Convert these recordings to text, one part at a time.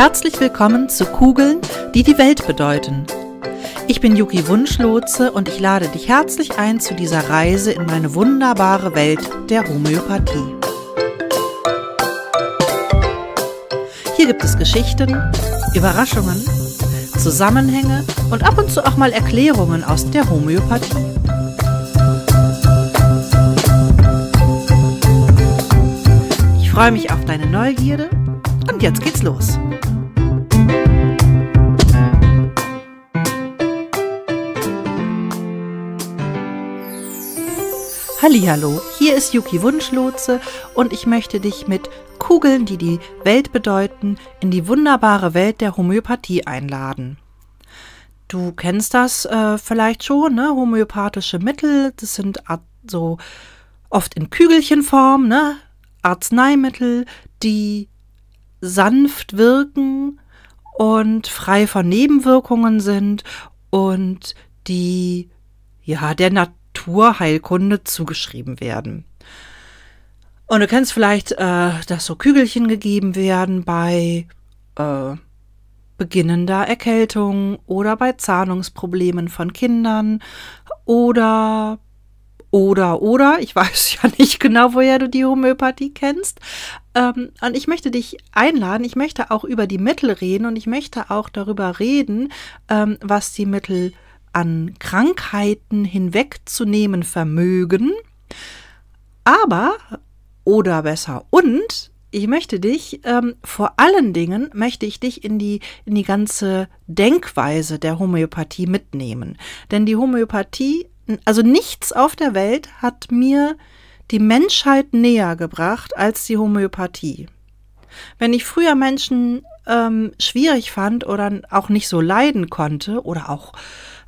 Herzlich willkommen zu Kugeln, die die Welt bedeuten. Ich bin Yuki Wunschlotze und ich lade dich herzlich ein zu dieser Reise in meine wunderbare Welt der Homöopathie. Hier gibt es Geschichten, Überraschungen, Zusammenhänge und ab und zu auch mal Erklärungen aus der Homöopathie. Ich freue mich auf deine Neugierde und jetzt geht's los. Hallihallo, hier ist Yuki Wunschlotse und ich möchte dich mit Kugeln, die die Welt bedeuten, in die wunderbare Welt der Homöopathie einladen. Du kennst das äh, vielleicht schon, ne? Homöopathische Mittel, das sind so oft in Kügelchenform, ne? Arzneimittel, die sanft wirken und frei von Nebenwirkungen sind und die ja der Natur Naturheilkunde zugeschrieben werden. Und du kennst vielleicht, äh, dass so Kügelchen gegeben werden bei äh, beginnender Erkältung oder bei Zahnungsproblemen von Kindern oder oder oder ich weiß ja nicht genau, woher du die Homöopathie kennst. Ähm, und ich möchte dich einladen, ich möchte auch über die Mittel reden und ich möchte auch darüber reden, ähm, was die Mittel sind an Krankheiten hinwegzunehmen vermögen. Aber, oder besser, und ich möchte dich, ähm, vor allen Dingen möchte ich dich in die, in die ganze Denkweise der Homöopathie mitnehmen. Denn die Homöopathie, also nichts auf der Welt hat mir die Menschheit näher gebracht als die Homöopathie. Wenn ich früher Menschen ähm, schwierig fand oder auch nicht so leiden konnte oder auch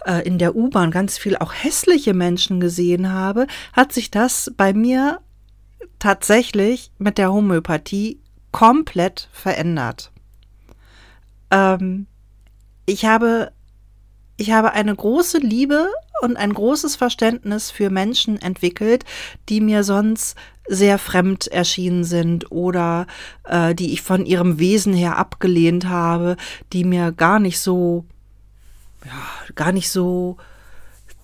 äh, in der U-Bahn ganz viel auch hässliche Menschen gesehen habe, hat sich das bei mir tatsächlich mit der Homöopathie komplett verändert. Ähm, ich habe ich habe eine große Liebe und ein großes Verständnis für Menschen entwickelt, die mir sonst sehr fremd erschienen sind oder äh, die ich von ihrem Wesen her abgelehnt habe, die mir gar nicht so ja, gar nicht so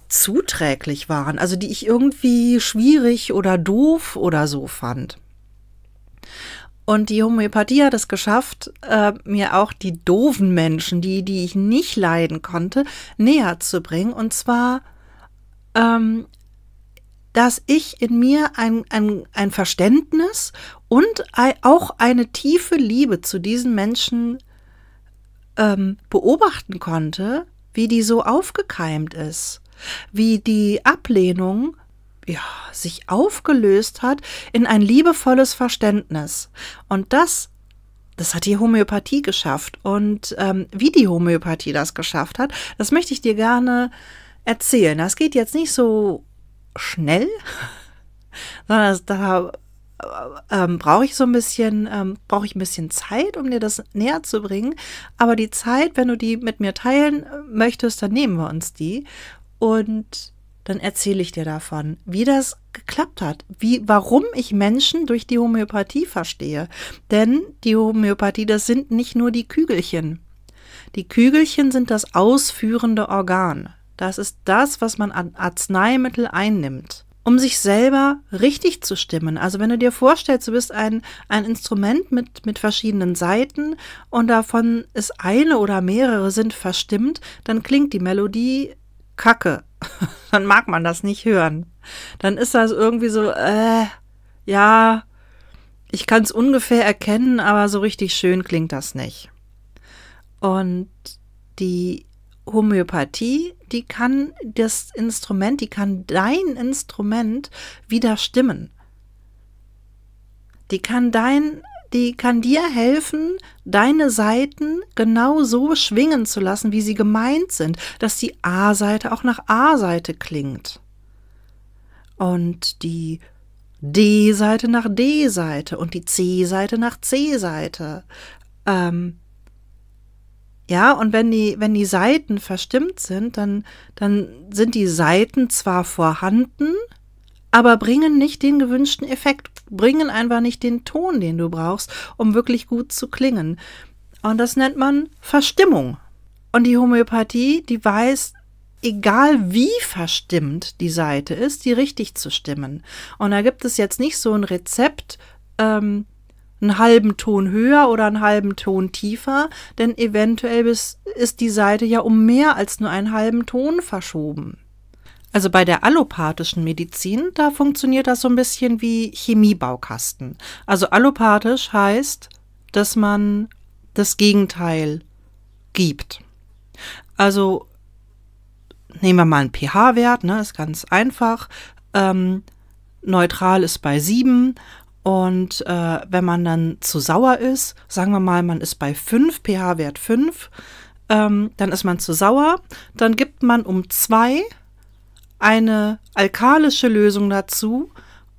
zuträglich waren, also die ich irgendwie schwierig oder doof oder so fand. Und die Homöopathie hat es geschafft, äh, mir auch die doofen Menschen, die, die ich nicht leiden konnte, näher zu bringen. Und zwar, ähm, dass ich in mir ein, ein, ein Verständnis und auch eine tiefe Liebe zu diesen Menschen ähm, beobachten konnte, wie die so aufgekeimt ist, wie die Ablehnung ja, sich aufgelöst hat in ein liebevolles Verständnis. Und das, das hat die Homöopathie geschafft. Und ähm, wie die Homöopathie das geschafft hat, das möchte ich dir gerne erzählen. Das geht jetzt nicht so schnell, sondern da ähm, brauche ich so ein bisschen, ähm, brauche ich ein bisschen Zeit, um dir das näher zu bringen. Aber die Zeit, wenn du die mit mir teilen äh, möchtest, dann nehmen wir uns die und dann erzähle ich dir davon, wie das geklappt hat, wie, warum ich Menschen durch die Homöopathie verstehe. Denn die Homöopathie, das sind nicht nur die Kügelchen. Die Kügelchen sind das ausführende Organ. Das ist das, was man an Arzneimittel einnimmt um sich selber richtig zu stimmen. Also wenn du dir vorstellst, du bist ein, ein Instrument mit, mit verschiedenen Seiten und davon ist eine oder mehrere sind verstimmt, dann klingt die Melodie kacke. dann mag man das nicht hören. Dann ist das irgendwie so, äh, ja, ich kann es ungefähr erkennen, aber so richtig schön klingt das nicht. Und die Homöopathie, die kann das Instrument, die kann dein Instrument wieder stimmen. Die kann dein, die kann dir helfen, deine Seiten genau so schwingen zu lassen, wie sie gemeint sind, dass die A-Seite auch nach A-Seite klingt. Und die D-Seite nach D-Seite und die C-Seite nach C-Seite. Ähm, ja, und wenn die, wenn die Seiten verstimmt sind, dann, dann sind die Seiten zwar vorhanden, aber bringen nicht den gewünschten Effekt, bringen einfach nicht den Ton, den du brauchst, um wirklich gut zu klingen. Und das nennt man Verstimmung. Und die Homöopathie, die weiß, egal wie verstimmt die Seite ist, die richtig zu stimmen. Und da gibt es jetzt nicht so ein Rezept, ähm, einen halben Ton höher oder einen halben Ton tiefer, denn eventuell ist die Seite ja um mehr als nur einen halben Ton verschoben. Also bei der allopathischen Medizin, da funktioniert das so ein bisschen wie Chemiebaukasten. Also allopathisch heißt, dass man das Gegenteil gibt. Also nehmen wir mal einen pH-Wert, ne, ist ganz einfach. Ähm, neutral ist bei 7 und äh, wenn man dann zu sauer ist, sagen wir mal, man ist bei 5, pH-Wert 5, ähm, dann ist man zu sauer, dann gibt man um 2 eine alkalische Lösung dazu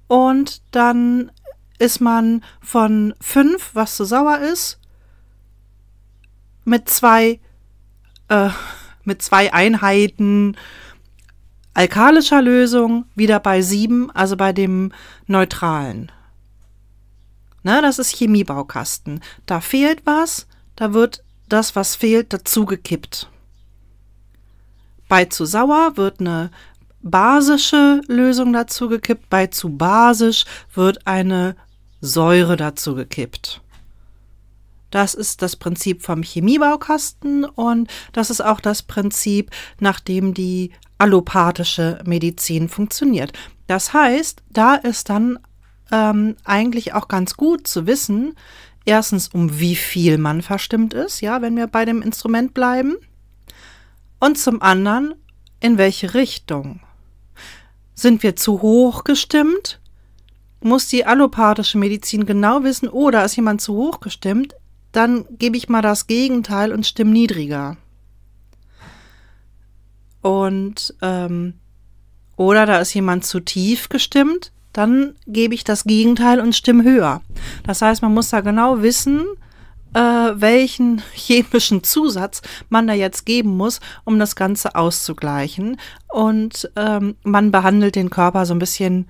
und dann ist man von 5, was zu sauer ist, mit 2 äh, mit zwei Einheiten alkalischer Lösung wieder bei 7, also bei dem neutralen. Na, ne, das ist Chemiebaukasten. Da fehlt was, da wird das, was fehlt, dazugekippt. Bei zu sauer wird eine basische Lösung dazugekippt, bei zu basisch wird eine Säure dazugekippt. Das ist das Prinzip vom Chemiebaukasten und das ist auch das Prinzip, nach dem die allopathische Medizin funktioniert. Das heißt, da ist dann ähm, eigentlich auch ganz gut zu wissen, erstens, um wie viel man verstimmt ist, ja, wenn wir bei dem Instrument bleiben. Und zum anderen, in welche Richtung. Sind wir zu hoch gestimmt? Muss die allopathische Medizin genau wissen, oder oh, ist jemand zu hoch gestimmt? Dann gebe ich mal das Gegenteil und stimme niedriger. Und ähm, oder da ist jemand zu tief gestimmt, dann gebe ich das Gegenteil und stimme höher. Das heißt, man muss da genau wissen, äh, welchen chemischen Zusatz man da jetzt geben muss, um das Ganze auszugleichen. Und ähm, man behandelt den Körper so ein bisschen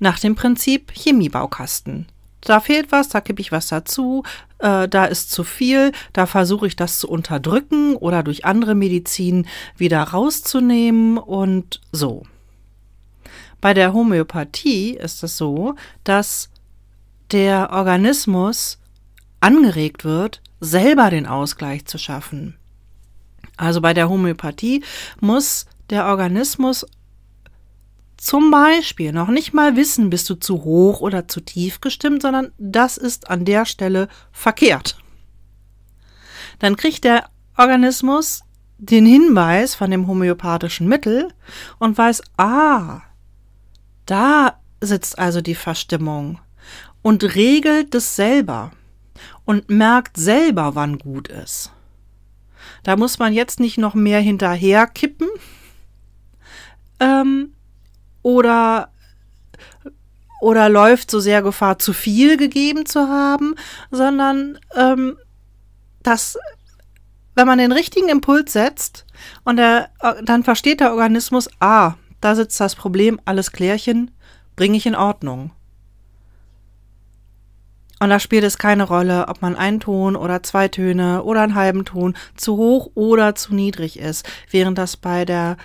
nach dem Prinzip Chemiebaukasten. Da fehlt was, da kippe ich was dazu, äh, da ist zu viel, da versuche ich das zu unterdrücken oder durch andere Medizin wieder rauszunehmen und so. Bei der Homöopathie ist es so, dass der Organismus angeregt wird, selber den Ausgleich zu schaffen. Also bei der Homöopathie muss der Organismus zum Beispiel noch nicht mal wissen, bist du zu hoch oder zu tief gestimmt, sondern das ist an der Stelle verkehrt. Dann kriegt der Organismus den Hinweis von dem homöopathischen Mittel und weiß, ah, da sitzt also die Verstimmung und regelt es selber und merkt selber, wann gut ist. Da muss man jetzt nicht noch mehr hinterher kippen ähm, oder oder läuft so sehr Gefahr, zu viel gegeben zu haben, sondern ähm, dass wenn man den richtigen Impuls setzt und der, äh, dann versteht der Organismus, ah, da sitzt das Problem, alles klärchen, bringe ich in Ordnung. Und da spielt es keine Rolle, ob man einen Ton oder zwei Töne oder einen halben Ton zu hoch oder zu niedrig ist, während das bei der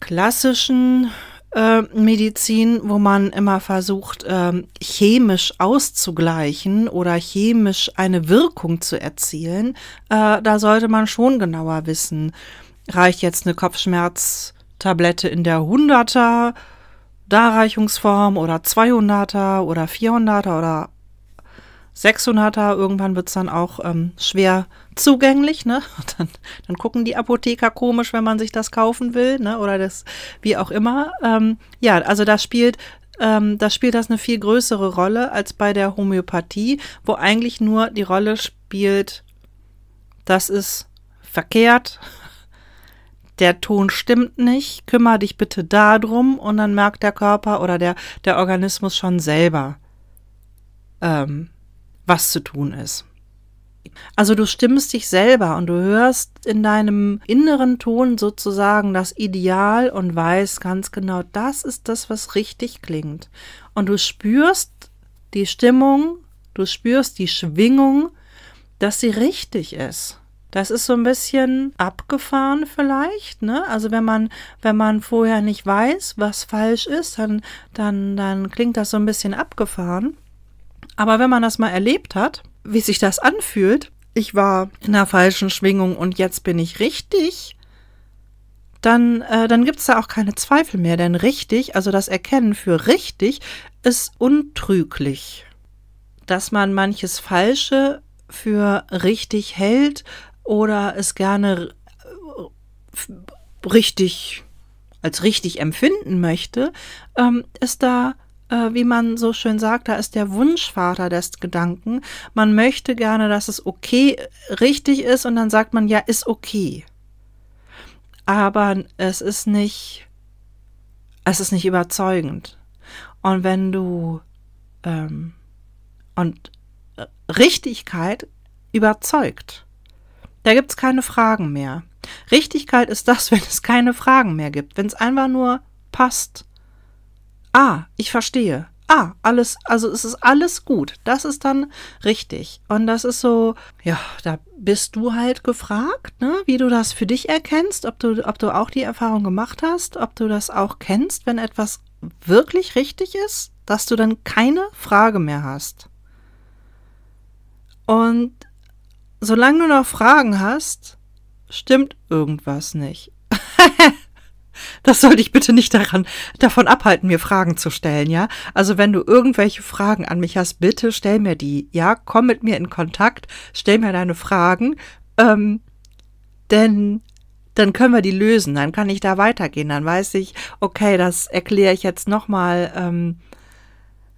klassischen äh, Medizin, wo man immer versucht, äh, chemisch auszugleichen oder chemisch eine Wirkung zu erzielen, äh, da sollte man schon genauer wissen, reicht jetzt eine Kopfschmerz Tablette in der 100er Darreichungsform oder 200er oder 400er oder 600er. Irgendwann wird es dann auch ähm, schwer zugänglich. Ne? Dann, dann, gucken die Apotheker komisch, wenn man sich das kaufen will ne? oder das wie auch immer. Ähm, ja, also da spielt ähm, da spielt das eine viel größere Rolle als bei der Homöopathie, wo eigentlich nur die Rolle spielt, das ist verkehrt, der Ton stimmt nicht, kümmere dich bitte darum und dann merkt der Körper oder der, der Organismus schon selber, ähm, was zu tun ist. Also du stimmst dich selber und du hörst in deinem inneren Ton sozusagen das Ideal und weißt ganz genau, das ist das, was richtig klingt. Und du spürst die Stimmung, du spürst die Schwingung, dass sie richtig ist. Das ist so ein bisschen abgefahren vielleicht, ne? Also wenn man, wenn man vorher nicht weiß, was falsch ist, dann, dann, dann klingt das so ein bisschen abgefahren. Aber wenn man das mal erlebt hat, wie sich das anfühlt, ich war in der falschen Schwingung und jetzt bin ich richtig, dann, äh, dann gibt es da auch keine Zweifel mehr, denn richtig, also das Erkennen für richtig, ist untrüglich. Dass man manches Falsche für richtig hält, oder es gerne äh, richtig als richtig empfinden möchte, ähm, ist da, äh, wie man so schön sagt, da ist der Wunschvater des Gedanken. Man möchte gerne, dass es okay, äh, richtig ist und dann sagt man, ja, ist okay. Aber es ist nicht, es ist nicht überzeugend. Und wenn du, ähm, und Richtigkeit überzeugt da gibt es keine Fragen mehr. Richtigkeit ist das, wenn es keine Fragen mehr gibt, wenn es einfach nur passt. Ah, ich verstehe. Ah, alles, also es ist alles gut. Das ist dann richtig. Und das ist so, ja, da bist du halt gefragt, ne, wie du das für dich erkennst, ob du, ob du auch die Erfahrung gemacht hast, ob du das auch kennst, wenn etwas wirklich richtig ist, dass du dann keine Frage mehr hast. Und solange du noch Fragen hast, stimmt irgendwas nicht. das soll dich bitte nicht daran, davon abhalten, mir Fragen zu stellen, ja? Also wenn du irgendwelche Fragen an mich hast, bitte stell mir die, ja? Komm mit mir in Kontakt, stell mir deine Fragen, ähm, denn dann können wir die lösen, dann kann ich da weitergehen, dann weiß ich, okay, das erkläre ich jetzt nochmal, ähm,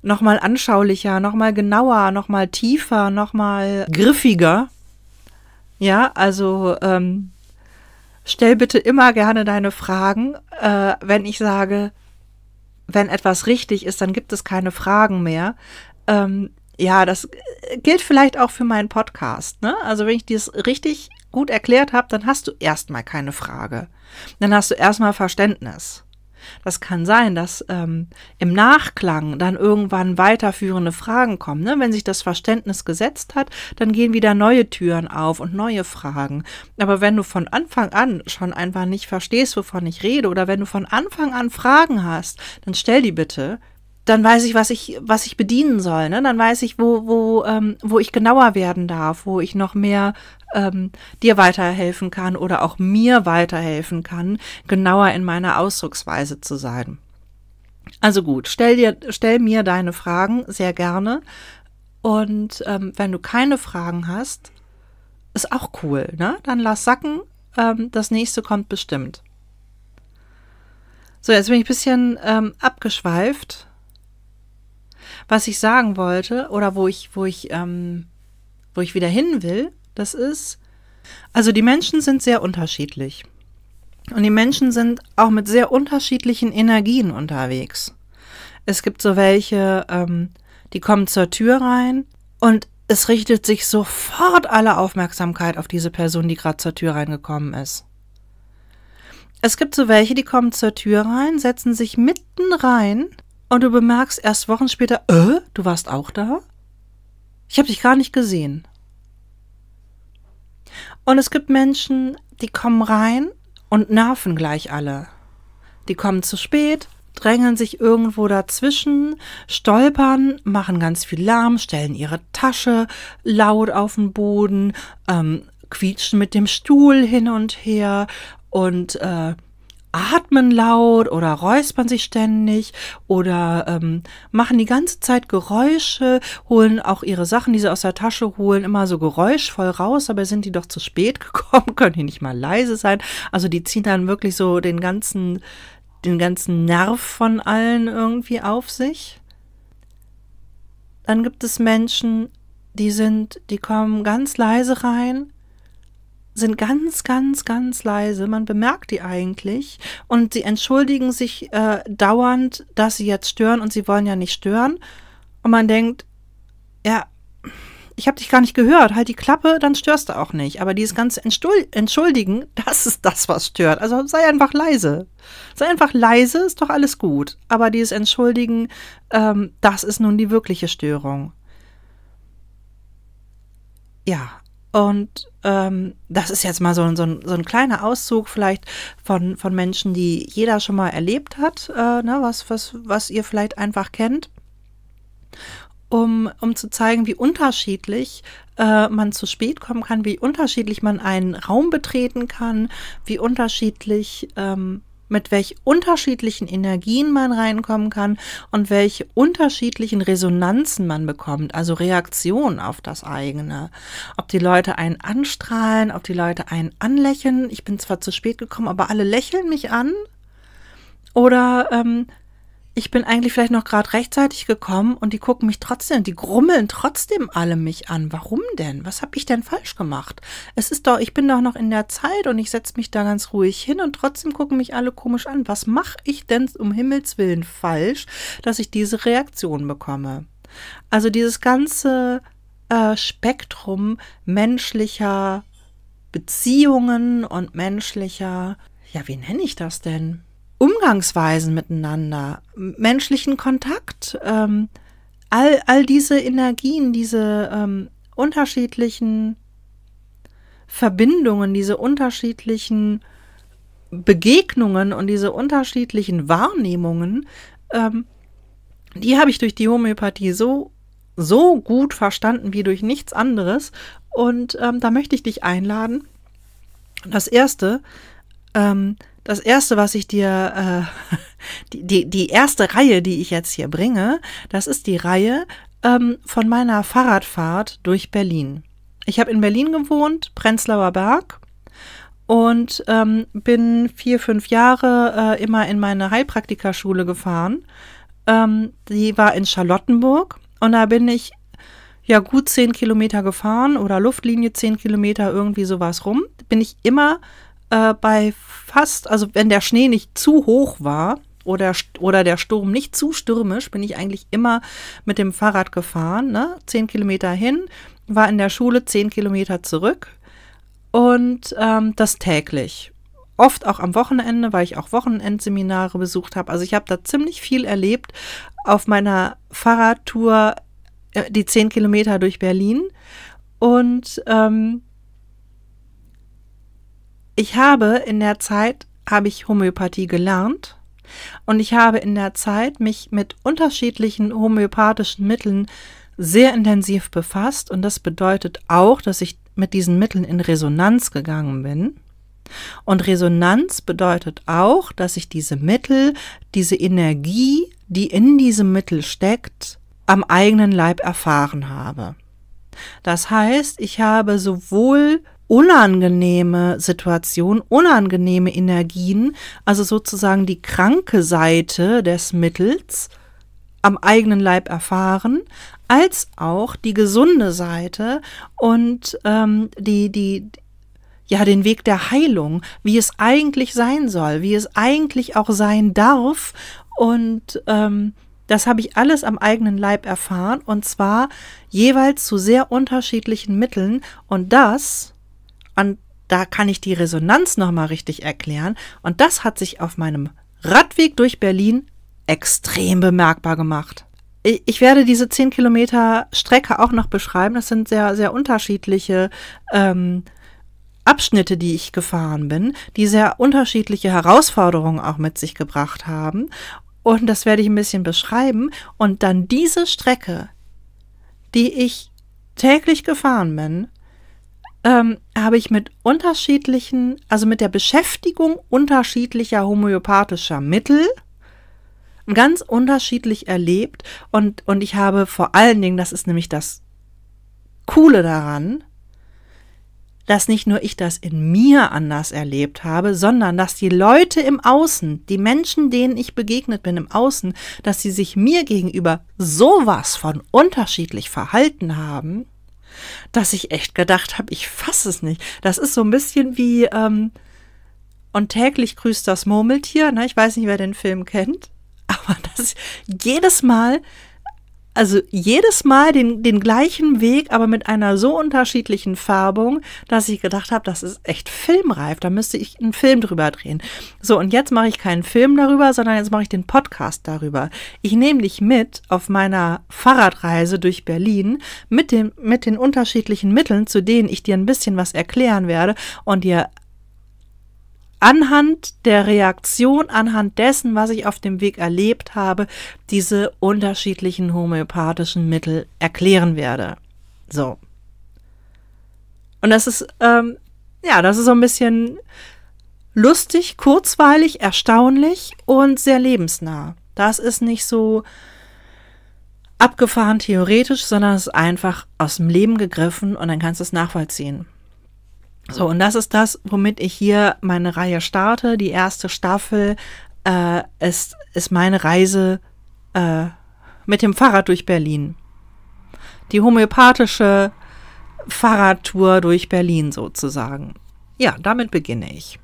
nochmal anschaulicher, nochmal genauer, nochmal tiefer, nochmal griffiger. Ja, also ähm, stell bitte immer gerne deine Fragen. Äh, wenn ich sage, wenn etwas richtig ist, dann gibt es keine Fragen mehr. Ähm, ja, das gilt vielleicht auch für meinen Podcast. Ne? Also wenn ich dies richtig gut erklärt habe, dann hast du erstmal keine Frage. Dann hast du erstmal Verständnis. Das kann sein, dass ähm, im Nachklang dann irgendwann weiterführende Fragen kommen. Ne? Wenn sich das Verständnis gesetzt hat, dann gehen wieder neue Türen auf und neue Fragen. Aber wenn du von Anfang an schon einfach nicht verstehst, wovon ich rede, oder wenn du von Anfang an Fragen hast, dann stell die bitte dann weiß ich, was ich, was ich bedienen soll. Ne? Dann weiß ich, wo, wo, ähm, wo ich genauer werden darf, wo ich noch mehr ähm, dir weiterhelfen kann oder auch mir weiterhelfen kann, genauer in meiner Ausdrucksweise zu sein. Also gut, stell dir, stell mir deine Fragen sehr gerne. Und ähm, wenn du keine Fragen hast, ist auch cool, ne? Dann lass sacken. Ähm, das nächste kommt bestimmt. So, jetzt bin ich ein bisschen ähm, abgeschweift. Was ich sagen wollte oder wo ich, wo ich, ähm, wo ich wieder hin will, das ist, also die Menschen sind sehr unterschiedlich. Und die Menschen sind auch mit sehr unterschiedlichen Energien unterwegs. Es gibt so welche, ähm, die kommen zur Tür rein und es richtet sich sofort alle Aufmerksamkeit auf diese Person, die gerade zur Tür reingekommen ist. Es gibt so welche, die kommen zur Tür rein, setzen sich mitten rein und du bemerkst erst Wochen später, äh, du warst auch da? Ich habe dich gar nicht gesehen. Und es gibt Menschen, die kommen rein und nerven gleich alle. Die kommen zu spät, drängeln sich irgendwo dazwischen, stolpern, machen ganz viel Lärm, stellen ihre Tasche laut auf den Boden, ähm, quietschen mit dem Stuhl hin und her und äh, atmen laut oder räuspern sich ständig oder ähm, machen die ganze Zeit Geräusche, holen auch ihre Sachen, die sie aus der Tasche holen, immer so geräuschvoll raus, aber sind die doch zu spät gekommen, können die nicht mal leise sein. Also die ziehen dann wirklich so den ganzen, den ganzen Nerv von allen irgendwie auf sich. Dann gibt es Menschen, die sind, die kommen ganz leise rein, sind ganz, ganz, ganz leise. Man bemerkt die eigentlich und sie entschuldigen sich äh, dauernd, dass sie jetzt stören und sie wollen ja nicht stören. Und man denkt, ja, ich habe dich gar nicht gehört, halt die Klappe, dann störst du auch nicht. Aber dieses ganze Entschuldigen, das ist das, was stört. Also sei einfach leise. Sei einfach leise, ist doch alles gut. Aber dieses Entschuldigen, ähm, das ist nun die wirkliche Störung. Ja, und ähm, das ist jetzt mal so, so, ein, so ein kleiner Auszug vielleicht von, von Menschen, die jeder schon mal erlebt hat, äh, ne, was, was, was ihr vielleicht einfach kennt, um, um zu zeigen, wie unterschiedlich äh, man zu spät kommen kann, wie unterschiedlich man einen Raum betreten kann, wie unterschiedlich ähm, mit welch unterschiedlichen Energien man reinkommen kann und welche unterschiedlichen Resonanzen man bekommt, also Reaktionen auf das eigene. Ob die Leute einen anstrahlen, ob die Leute einen anlächeln. Ich bin zwar zu spät gekommen, aber alle lächeln mich an. Oder ähm, ich bin eigentlich vielleicht noch gerade rechtzeitig gekommen und die gucken mich trotzdem, die grummeln trotzdem alle mich an. Warum denn? Was habe ich denn falsch gemacht? Es ist doch, ich bin doch noch in der Zeit und ich setze mich da ganz ruhig hin und trotzdem gucken mich alle komisch an. Was mache ich denn um Himmels willen falsch, dass ich diese Reaktion bekomme? Also dieses ganze äh, Spektrum menschlicher Beziehungen und menschlicher, ja, wie nenne ich das denn? Umgangsweisen miteinander, menschlichen Kontakt, ähm, all, all diese Energien, diese ähm, unterschiedlichen Verbindungen, diese unterschiedlichen Begegnungen und diese unterschiedlichen Wahrnehmungen, ähm, die habe ich durch die Homöopathie so, so gut verstanden wie durch nichts anderes. Und ähm, da möchte ich dich einladen. Das erste, ähm, das erste, was ich dir, äh, die, die, erste Reihe, die ich jetzt hier bringe, das ist die Reihe ähm, von meiner Fahrradfahrt durch Berlin. Ich habe in Berlin gewohnt, Prenzlauer Berg, und ähm, bin vier, fünf Jahre äh, immer in meine Heilpraktikerschule gefahren. Ähm, die war in Charlottenburg und da bin ich ja gut zehn Kilometer gefahren oder Luftlinie zehn Kilometer, irgendwie sowas rum. Bin ich immer äh, bei fast, also wenn der Schnee nicht zu hoch war, oder, oder der Sturm nicht zu stürmisch, bin ich eigentlich immer mit dem Fahrrad gefahren. Ne? Zehn Kilometer hin, war in der Schule zehn Kilometer zurück und ähm, das täglich. Oft auch am Wochenende, weil ich auch Wochenendseminare besucht habe. Also ich habe da ziemlich viel erlebt auf meiner Fahrradtour, äh, die zehn Kilometer durch Berlin. Und ähm, ich habe in der Zeit, habe ich Homöopathie gelernt und ich habe in der Zeit mich mit unterschiedlichen homöopathischen Mitteln sehr intensiv befasst und das bedeutet auch, dass ich mit diesen Mitteln in Resonanz gegangen bin. Und Resonanz bedeutet auch, dass ich diese Mittel, diese Energie, die in diesem Mittel steckt, am eigenen Leib erfahren habe. Das heißt, ich habe sowohl unangenehme Situation, unangenehme Energien, also sozusagen die kranke Seite des Mittels am eigenen Leib erfahren, als auch die gesunde Seite und ähm, die, die, ja, den Weg der Heilung, wie es eigentlich sein soll, wie es eigentlich auch sein darf. Und ähm, das habe ich alles am eigenen Leib erfahren und zwar jeweils zu sehr unterschiedlichen Mitteln und das und da kann ich die Resonanz nochmal richtig erklären. Und das hat sich auf meinem Radweg durch Berlin extrem bemerkbar gemacht. Ich werde diese 10 Kilometer Strecke auch noch beschreiben. Das sind sehr, sehr unterschiedliche ähm, Abschnitte, die ich gefahren bin, die sehr unterschiedliche Herausforderungen auch mit sich gebracht haben. Und das werde ich ein bisschen beschreiben. Und dann diese Strecke, die ich täglich gefahren bin, ähm, habe ich mit unterschiedlichen, also mit der Beschäftigung unterschiedlicher homöopathischer Mittel ganz unterschiedlich erlebt und, und ich habe vor allen Dingen, das ist nämlich das Coole daran, dass nicht nur ich das in mir anders erlebt habe, sondern dass die Leute im Außen, die Menschen, denen ich begegnet bin im Außen, dass sie sich mir gegenüber sowas von unterschiedlich verhalten haben, dass ich echt gedacht habe, ich fasse es nicht. Das ist so ein bisschen wie ähm, und täglich grüßt das Murmeltier. Ne? Ich weiß nicht, wer den Film kennt, aber das ist jedes Mal, also jedes Mal den, den gleichen Weg, aber mit einer so unterschiedlichen Färbung, dass ich gedacht habe, das ist echt filmreif. Da müsste ich einen Film drüber drehen. So, und jetzt mache ich keinen Film darüber, sondern jetzt mache ich den Podcast darüber. Ich nehme dich mit auf meiner Fahrradreise durch Berlin mit, dem, mit den unterschiedlichen Mitteln, zu denen ich dir ein bisschen was erklären werde und dir anhand der Reaktion, anhand dessen, was ich auf dem Weg erlebt habe, diese unterschiedlichen homöopathischen Mittel erklären werde. So. Und das ist, ähm, ja, das ist so ein bisschen lustig, kurzweilig, erstaunlich und sehr lebensnah. Das ist nicht so abgefahren theoretisch, sondern es ist einfach aus dem Leben gegriffen und dann kannst du es nachvollziehen. So, und das ist das, womit ich hier meine Reihe starte. Die erste Staffel äh, ist, ist meine Reise äh, mit dem Fahrrad durch Berlin. Die homöopathische Fahrradtour durch Berlin sozusagen. Ja, damit beginne ich.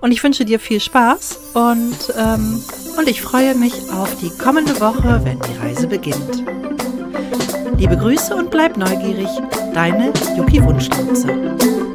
Und ich wünsche dir viel Spaß und, ähm, und ich freue mich auf die kommende Woche, wenn die Reise beginnt. Liebe Grüße und bleib neugierig, deine Yuki Wunschlotze.